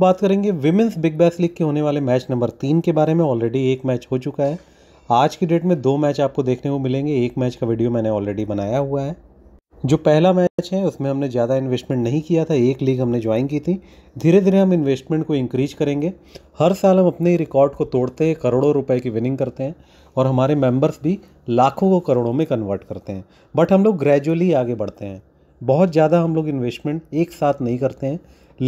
बात करेंगे women's big बैस league के होने वाले मैच नंबर तीन के बारे में ऑलरेडी एक मैच हो चुका है आज की डेट में दो मैच आपको देखने को मिलेंगे एक मैच का वीडियो मैंने ऑलरेडी बनाया हुआ है जो पहला मैच है उसमें हमने ज़्यादा इन्वेस्टमेंट नहीं किया था एक लीग हमने ज्वाइन की थी धीरे धीरे हम इन्वेस्टमेंट को इंक्रीज करेंगे हर साल हम अपने रिकॉर्ड को तोड़ते हैं करोड़ों रुपए की विनिंग करते हैं और हमारे मेंबर्स भी लाखों को करोड़ों में कन्वर्ट करते हैं बट हम लोग ग्रेजुअली आगे बढ़ते हैं बहुत ज़्यादा हम लोग इन्वेस्टमेंट एक साथ नहीं करते हैं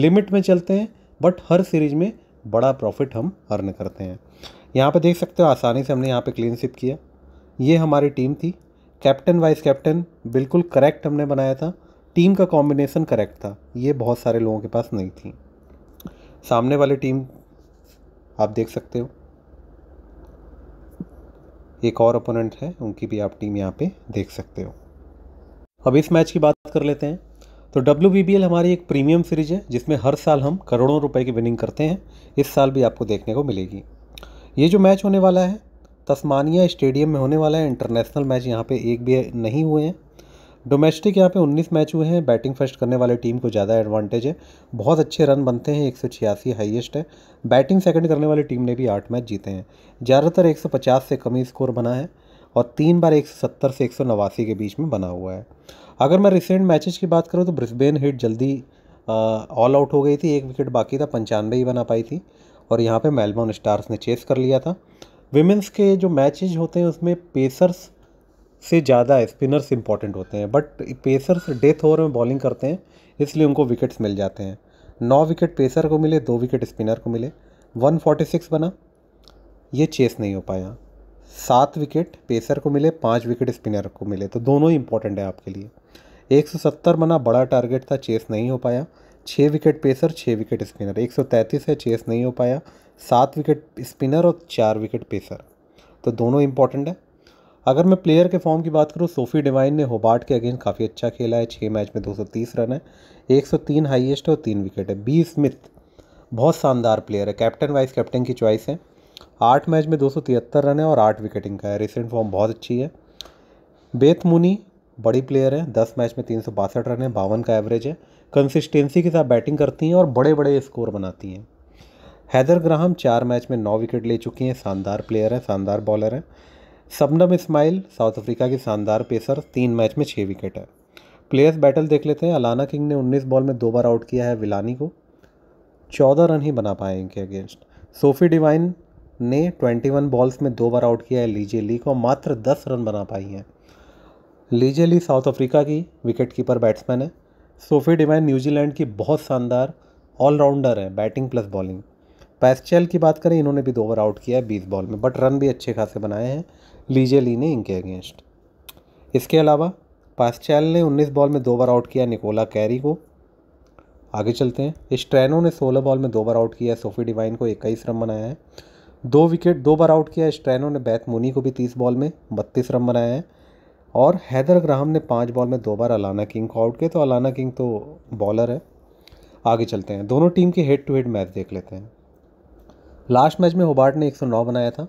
लिमिट में चलते हैं बट हर सीरीज़ में बड़ा प्रॉफिट हम अर्न करते हैं यहाँ पे देख सकते हो आसानी से हमने यहाँ पे क्लीन सिप किया ये हमारी टीम थी कैप्टन वाइस कैप्टन बिल्कुल करेक्ट हमने बनाया था टीम का कॉम्बिनेशन करेक्ट था ये बहुत सारे लोगों के पास नहीं थी सामने वाली टीम आप देख सकते हो एक और अपोनेंट है उनकी भी आप टीम यहाँ पे देख सकते हो अब इस मैच की बात कर लेते हैं तो डब्ल्यू हमारी एक प्रीमियम सीरीज है जिसमें हर साल हम करोड़ों रुपए की विनिंग करते हैं इस साल भी आपको देखने को मिलेगी ये जो मैच होने वाला है तस्मानिया स्टेडियम में होने वाला है इंटरनेशनल मैच यहाँ पे एक भी नहीं हुए हैं डोमेस्टिक यहाँ पे 19 मैच हुए हैं बैटिंग फर्स्ट करने वाले टीम को ज़्यादा एडवांटेज है बहुत अच्छे रन बनते हैं एक हाईएस्ट है बैटिंग सेकेंड करने वाली टीम ने भी आठ मैच जीते हैं ज़्यादातर एक से कम ही स्कोर बना है और तीन बार एक सत्तर से एक सौ नवासी के बीच में बना हुआ है अगर मैं रिसेंट मैचेस की बात करूँ तो ब्रिस्बेन हिट जल्दी ऑल आउट हो गई थी एक विकेट बाकी था पंचानवे ही बना पाई थी और यहाँ पे मेलबॉर्न स्टार्स ने चेस कर लिया था विमेंस के जो मैचेज होते हैं उसमें पेसर्स से ज़्यादा स्पिनर्स इंपॉर्टेंट होते हैं बट पेसर्स डेथ ओवर में बॉलिंग करते हैं इसलिए उनको विकेट्स मिल जाते हैं नौ विकेट पेसर को मिले दो विकेट स्पिनर को मिले 146 बना ये चेस नहीं हो पाया सात विकेट पेसर को मिले पाँच विकेट स्पिनर को मिले तो दोनों ही इंपॉर्टेंट है आपके लिए 170 बना बड़ा टारगेट था चेस नहीं हो पाया छः विकेट पेसर छः विकेट स्पिनर 133 है चेस नहीं हो पाया सात विकेट स्पिनर और चार विकेट पेसर तो दोनों इंपॉर्टेंट है अगर मैं प्लेयर के फॉर्म की बात करूँ सोफी डिवाइन ने होबार्ट के अगेंस्ट काफ़ी अच्छा खेला है छः मैच में 230 रन है 103 हाईएस्ट हाइएस्ट और तीन विकेट है बी स्मिथ बहुत शानदार प्लेयर है कैप्टन वाइस कैप्टन की चॉइस है आठ मैच में दो रन है और आठ विकेटिंग का है रिसेंट फॉर्म बहुत अच्छी है बेत मुनी बड़ी प्लेयर है दस मैच में तीन रन है बावन का एवरेज है कंसिस्टेंसी के साथ बैटिंग करती हैं और बड़े बड़े स्कोर बनाती हैं हैदर ग्राहम चार मैच में नौ विकेट ले चुकी हैं शानदार प्लेयर हैं शानदार बॉलर हैं सबनम इस्माइल साउथ अफ्रीका की शानदार पेसर तीन मैच में छः विकेट है प्लेयर्स बैटल देख लेते हैं अलाना किंग ने 19 बॉल में दो बार आउट किया है विलानी को चौदह रन ही बना पाए इनके अगेंस्ट सोफी डिवाइन ने 21 बॉल्स में दो बार आउट किया है लीजे ली को मात्र 10 रन बना पाई हैं लीजे ली साउथ अफ्रीका की विकेट कीपर बैट्समैन है सोफी डिवाइन न्यूजीलैंड की बहुत शानदार ऑलराउंडर है बैटिंग प्लस बॉलिंग पैसचेल की बात करें इन्होंने भी दो ओवर आउट किया है बीस बॉल में बट रन भी अच्छे खासे बनाए हैं लीजे ली ने इनके अगेंस्ट इसके अलावा पैसचैल ने उन्नीस बॉल में दो बार आउट किया निकोला कैरी को आगे चलते हैं स्ट्रैनो ने सोलह बॉल में दो बार आउट किया सोफी डिवाइन को इक्कीस रन बनाया है दो विकेट दो बार आउट किया स्ट्रैनो ने बैथ मुनी को भी तीस बॉल में बत्तीस रन बनाए हैं और हैदर ग्राहम ने पाँच बॉल में दो बार अलाना किंग को आउट किया तो अलाना किंग तो बॉलर है आगे चलते हैं दोनों टीम के हेड टू हेड मैच देख लेते हैं लास्ट मैच में होबार्ट ने 109 बनाया था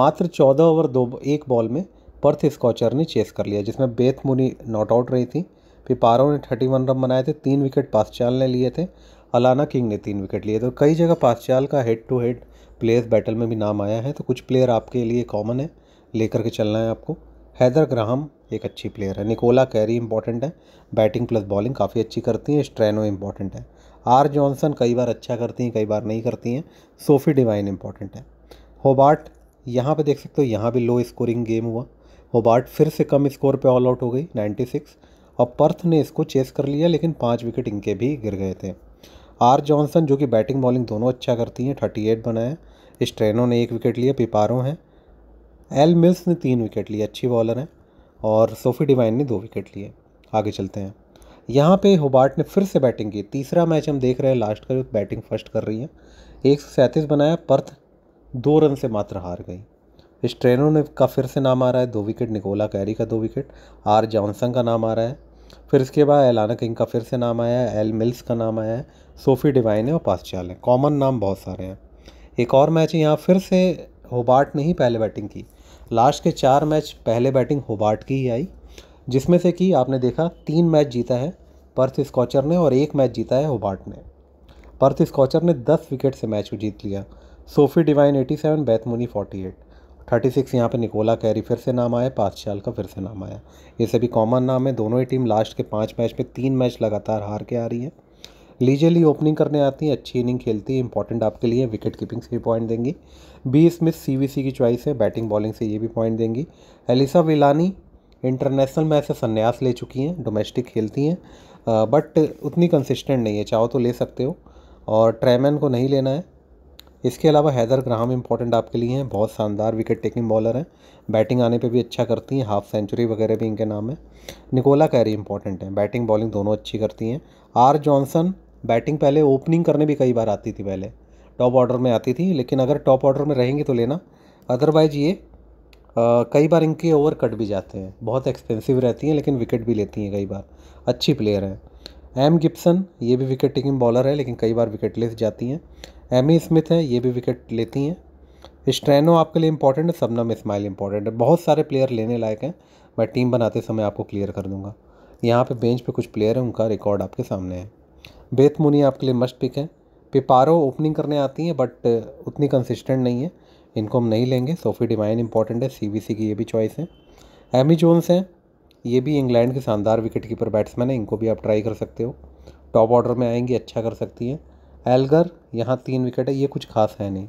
मात्र 14 ओवर दो एक बॉल में पर्थ स्कॉचर ने चेस कर लिया जिसमें बेथ मुनी नॉट आउट रही थी पिपारो ने 31 रन बनाए थे तीन विकेट पासचाल ने लिए थे अलाना किंग ने तीन विकेट लिए तो कई जगह पार्शियाल का head to head players battle में भी नाम आया है तो कुछ प्लेयर आपके लिए कॉमन है लेकर के चलना है आपको हैदर ग्राहम एक अच्छी प्लेयर है निकोला कैरी इंपॉर्टेंट है बैटिंग प्लस बॉलिंग काफ़ी अच्छी करती हैं स्ट्रैनो इंपॉर्टेंट है आर जॉनसन कई बार अच्छा करती हैं कई बार नहीं करती हैं सोफ़ी डिवाइन इंपॉर्टेंट है होबार्ट यहाँ पे देख सकते हो यहाँ भी लो स्कोरिंग गेम हुआ होबार्ट फिर से कम स्कोर पर ऑल आउट हो गई नाइन्टी और पर्थ ने इसको चेस कर लिया लेकिन पाँच विकेट इनके भी गिर गए थे आर जॉनसन जो कि बैटिंग बॉलिंग दोनों अच्छा करती हैं थर्टी एट बनाया स्ट्रेनो ने एक विकेट लिया पिपारो हैं एल मिल्स ने तीन विकेट लिए अच्छी बॉलर हैं और सोफी डिवाइन ने दो विकेट लिए आगे चलते हैं यहाँ पे होबार्ट ने फिर से बैटिंग की तीसरा मैच हम देख रहे हैं लास्ट का बैटिंग फर्स्ट कर रही है एक सौ सैंतीस बनाया पर्थ दो रन से मात्र हार गई स्ट्रेनो ने का फिर से नाम आ रहा है दो विकेट निकोला कैरी का दो विकेट आर जॉनसन का नाम आ रहा है फिर इसके बाद एलाना किंग का फिर से नाम आया है एल मिल्स का नाम आया है सोफ़ी डिवाइन है और पास्चाल है कॉमन नाम बहुत सारे हैं एक और मैच है यहाँ फिर से होबार्ट ने ही पहले बैटिंग की लास्ट के चार मैच पहले बैटिंग होबार्ट की ही आई जिसमें से कि आपने देखा तीन मैच जीता है पर्थ स्कॉचर ने और एक मैच जीता है होबार्ट ने पर्थ स्कॉचर ने दस विकेट से मैच को जीत लिया Sophie Devine eighty seven Beth Mooney forty eight thirty six यहाँ पर निकोला कैरी फिर से नाम आया पातशाल का फिर से नाम आया ये सभी कॉमन नाम है दोनों ही टीम लास्ट के पाँच मैच में तीन मैच लगातार हार के आ रही है लीजली ओपनिंग करने आती हैं अच्छी इनिंग खेलती है इंपॉर्टेंट आपके लिए विकेट कीपिंग से भी पॉइंट देंगी बी स्मिथ सीवीसी की चॉइस है बैटिंग बॉलिंग से ये भी पॉइंट देंगी एलिसा विलानी इंटरनेशनल मैच से संन्यास ले चुकी हैं डोमेस्टिक खेलती हैं बट उतनी कंसिस्टेंट नहीं है चाहो तो ले सकते हो और ट्रेमैन को नहीं लेना है इसके अलावा हैदर ग्राहम इंपॉर्टेंट आपके लिए हैं बहुत शानदार विकेट टेकिंग बॉलर हैं बैटिंग आने पे भी अच्छा करती हैं हाफ सेंचुरी वगैरह भी इनके नाम है निकोला कैरी इंपॉर्टेंट है बैटिंग बॉलिंग दोनों अच्छी करती हैं आर जॉनसन बैटिंग पहले ओपनिंग करने भी कई बार आती थी पहले टॉप ऑर्डर में आती थी लेकिन अगर टॉप ऑर्डर में रहेंगे तो लेना अदरवाइज़ ये आ, कई बार इनके ओवर कट भी जाते हैं बहुत एक्सपेंसिव रहती हैं लेकिन विकेट भी लेती हैं कई बार अच्छी प्लेयर हैं एम गिप्सन ये भी विकेट टेकिंग बॉलर है लेकिन कई बार विकेट ले जाती हैं एमी स्मिथ हैं ये भी विकेट लेती हैं स्ट्रैनो आपके लिए इंपॉर्टेंट है सबनम इस्माइल इंपॉर्टेंट है बहुत सारे प्लेयर लेने लायक हैं मैं टीम बनाते समय आपको क्लियर कर दूंगा यहाँ पे बेंच पे कुछ प्लेयर हैं उनका रिकॉर्ड आपके सामने है बेथ मुनी आपके लिए मस्ट पिक है पिपारो ओपनिंग करने आती हैं बट uh, उतनी कंसिस्टेंट नहीं है इनको हम नहीं लेंगे सोफी डिवाइन इंपॉर्टेंट है सी की ये भी चॉइस है एमी जोन्स हैं ये भी इंग्लैंड के शानदार विकेट कीपर बैट्समैन है इनको भी आप ट्राई कर सकते हो टॉप ऑर्डर में आएंगी अच्छा कर सकती हैं एलगर यहाँ तीन विकेट है ये कुछ खास है नहीं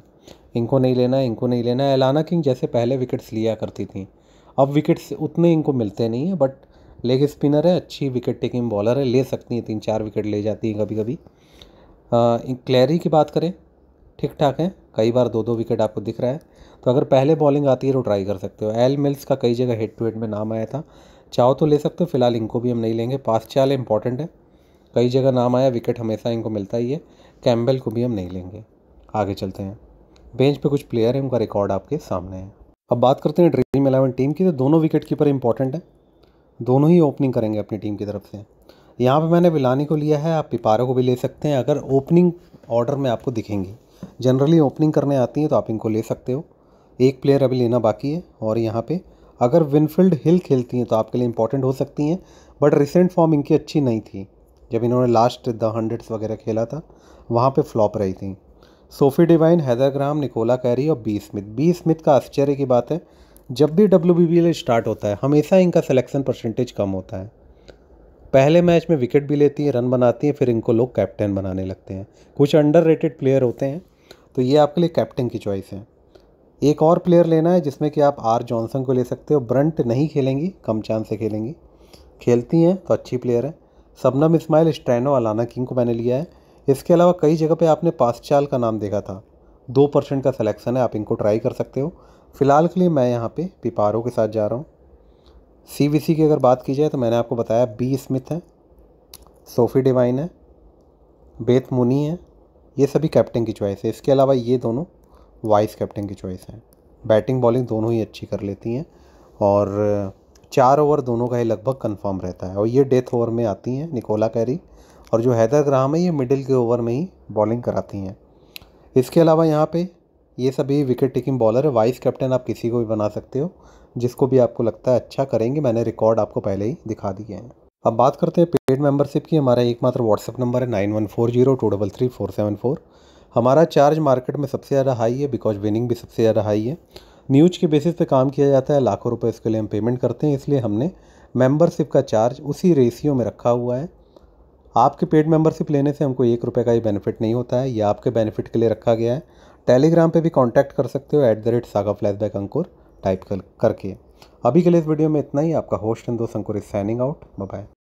इनको नहीं लेना है इनको नहीं लेना है एलाना किंग जैसे पहले विकेट्स लिया करती थी अब विकेट्स उतने इनको मिलते नहीं हैं बट लेग स्पिनर है अच्छी विकेट टेकिंग बॉलर है ले सकती हैं तीन चार विकेट ले जाती हैं कभी कभी क्लैरी की बात करें ठीक ठाक है कई बार दो दो विकेट आपको दिख रहा है तो अगर पहले बॉलिंग आती है तो ट्राई कर सकते हो एल मिल्स का कई जगह हेड टू हेड में नाम आया था चाहो तो ले सकते हो फिलहाल इनको भी हम नहीं लेंगे पास चाल इंपॉर्टेंट है कई जगह नाम आया विकेट हमेशा इनको मिलता ही है कैम्बेल को भी हम नहीं लेंगे आगे चलते हैं बेंच पे कुछ प्लेयर हैं उनका रिकॉर्ड आपके सामने है अब बात करते हैं ड्रीम इलेवन टीम की तो दोनों विकेट कीपर इंपॉर्टेंट है दोनों ही ओपनिंग करेंगे अपनी टीम की तरफ से यहाँ पे मैंने विलानी को लिया है आप पिपारो को भी ले सकते हैं अगर ओपनिंग ऑर्डर में आपको दिखेंगी जनरली ओपनिंग करने आती हैं तो आप इनको ले सकते हो एक प्लेयर अभी लेना बाकी है और यहाँ पे अगर विनफील्ड हिल खेलती हैं तो आपके लिए इंपॉर्टेंट हो सकती हैं बट रिसेंट फॉर्म इनकी अच्छी नहीं थी जब इन्होंने लास्ट द हंड्रेड्स वगैरह खेला था वहाँ पे फ्लॉप रही थी Sophie Devine Heather Graham Nicola Carey और बी स्मिथ बी स्मिथ का आश्चर्य की बात है जब भी डब्ल्यू स्टार्ट होता है हमेशा इनका सिलेक्शन परसेंटेज कम होता है पहले मैच में विकेट भी लेती हैं रन बनाती हैं फिर इनको लोग कैप्टन बनाने लगते हैं कुछ अंडर प्लेयर होते हैं तो ये आपके लिए कैप्टन की चॉइस है एक और प्लेयर लेना है जिसमें कि आप आर जॉनसन को ले सकते हो ब्रंट नहीं खेलेंगी कम चांस से खेलेंगी खेलती हैं तो अच्छी प्लेयर है Shabnim Ismail Strano Alana King को मैंने लिया है इसके अलावा कई जगह पे आपने पासचाल का नाम देखा था दो परसेंट का सिलेक्शन है आप इनको ट्राई कर सकते हो फ़िलहाल के लिए मैं यहाँ पे पिपारो के साथ जा रहा हूँ सी सी की अगर बात की जाए तो मैंने आपको बताया बी स्मिथ है सोफ़ी डिवाइन है बेत मुनी है ये सभी कैप्टन की चॉइस है इसके अलावा ये दोनों वाइस कैप्टन की चॉइस हैं बैटिंग बॉलिंग दोनों ही अच्छी कर लेती हैं और चार ओवर दोनों का ही लगभग कंफर्म रहता है और ये डेथ ओवर में आती हैं निकोला कैरी और जो हैदर ग्राम है ये मिडिल के ओवर में ही बॉलिंग कराती हैं इसके अलावा यहाँ पे ये सभी विकेट टेकिंग बॉलर है वाइस कैप्टन आप किसी को भी बना सकते हो जिसको भी आपको लगता है अच्छा करेंगे मैंने रिकॉर्ड आपको पहले ही दिखा दिए हैं अब बात करते हैं पेड मेंबरशिप की हमारा एकमात्र व्हाट्सअप नंबर है nine one four zero two double three four seven four हमारा चार्ज मार्केट में सबसे ज़्यादा हाई है बिकॉज विनिंग भी सबसे ज़्यादा हाई है न्यूज के बेसिस पे काम किया जाता है लाखों रुपए इसके लिए हम पेमेंट करते हैं इसलिए हमने मेंबरशिप का चार्ज उसी रेशियो में रखा हुआ है आपके पेड मेंबरशिप लेने से हमको एक रुपये का ही बेनिफिट नहीं होता है ये आपके बेनिफिट के लिए रखा गया है टेलीग्राम पर भी कॉन्टैक्ट कर सकते हो at the rate saga flashback Ankur type कर करके अभी के लिए इस वीडियो में इतना ही आपका होस्ट हिंदो Ankur is signing out bye